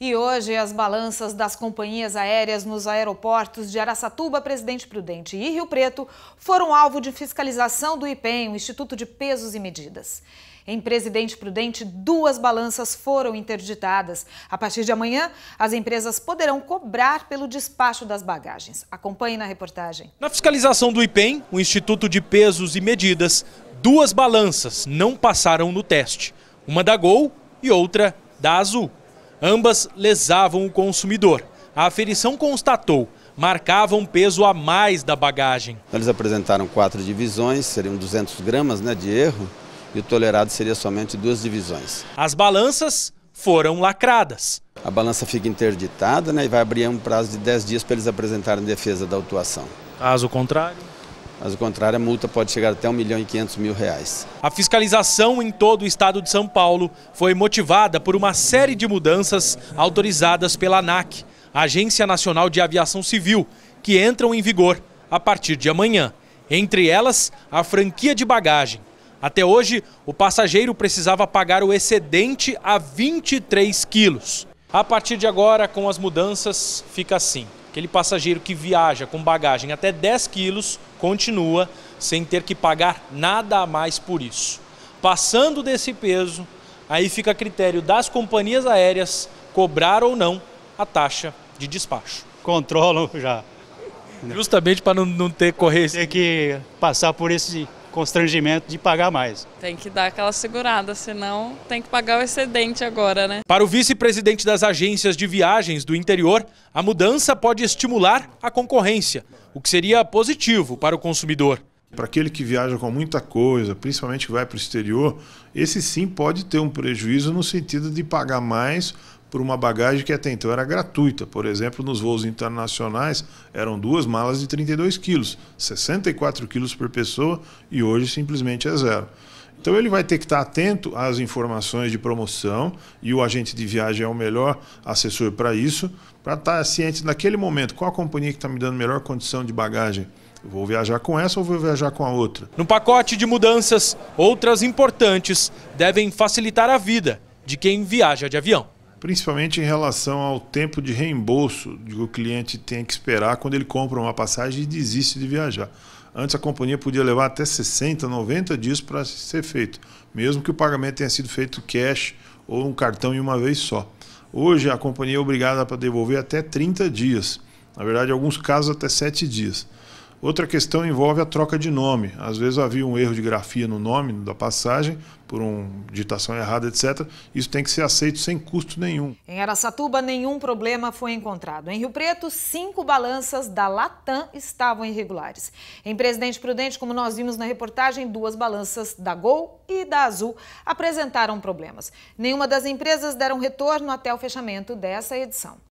E hoje, as balanças das companhias aéreas nos aeroportos de Araçatuba, Presidente Prudente e Rio Preto foram alvo de fiscalização do IPEM, o Instituto de Pesos e Medidas. Em Presidente Prudente, duas balanças foram interditadas. A partir de amanhã, as empresas poderão cobrar pelo despacho das bagagens. Acompanhe na reportagem. Na fiscalização do IPEM, o Instituto de Pesos e Medidas, duas balanças não passaram no teste. Uma da Gol e outra da Azul. Ambas lesavam o consumidor. A aferição constatou, marcavam peso a mais da bagagem. Eles apresentaram quatro divisões, seriam 200 gramas né, de erro, e o tolerado seria somente duas divisões. As balanças foram lacradas. A balança fica interditada né, e vai abrir um prazo de 10 dias para eles apresentarem defesa da autuação. Caso contrário? ao contrário, a multa pode chegar até 1 milhão e 500 mil reais. A fiscalização em todo o estado de São Paulo foi motivada por uma série de mudanças autorizadas pela ANAC, Agência Nacional de Aviação Civil, que entram em vigor a partir de amanhã. Entre elas, a franquia de bagagem. Até hoje, o passageiro precisava pagar o excedente a 23 quilos. A partir de agora, com as mudanças, fica assim. Aquele passageiro que viaja com bagagem até 10 quilos continua sem ter que pagar nada a mais por isso. Passando desse peso, aí fica a critério das companhias aéreas cobrar ou não a taxa de despacho. Controlam já. Justamente para não, não ter correr. Ter que passar por esse constrangimento de pagar mais. Tem que dar aquela segurada, senão tem que pagar o excedente agora, né? Para o vice-presidente das agências de viagens do interior, a mudança pode estimular a concorrência, o que seria positivo para o consumidor. Para aquele que viaja com muita coisa, principalmente que vai para o exterior, esse sim pode ter um prejuízo no sentido de pagar mais por uma bagagem que até então era gratuita. Por exemplo, nos voos internacionais eram duas malas de 32 quilos, 64 quilos por pessoa e hoje simplesmente é zero. Então ele vai ter que estar atento às informações de promoção e o agente de viagem é o melhor assessor para isso, para estar ciente naquele momento qual a companhia que está me dando melhor condição de bagagem. vou viajar com essa ou vou viajar com a outra? No pacote de mudanças, outras importantes devem facilitar a vida de quem viaja de avião principalmente em relação ao tempo de reembolso que o cliente tem que esperar quando ele compra uma passagem e desiste de viajar. Antes a companhia podia levar até 60, 90 dias para ser feito, mesmo que o pagamento tenha sido feito cash ou um cartão em uma vez só. Hoje a companhia é obrigada para devolver até 30 dias, na verdade, em alguns casos até 7 dias. Outra questão envolve a troca de nome. Às vezes havia um erro de grafia no nome da passagem, por uma digitação errada, etc. Isso tem que ser aceito sem custo nenhum. Em Aracatuba, nenhum problema foi encontrado. Em Rio Preto, cinco balanças da Latam estavam irregulares. Em Presidente Prudente, como nós vimos na reportagem, duas balanças da Gol e da Azul apresentaram problemas. Nenhuma das empresas deram retorno até o fechamento dessa edição.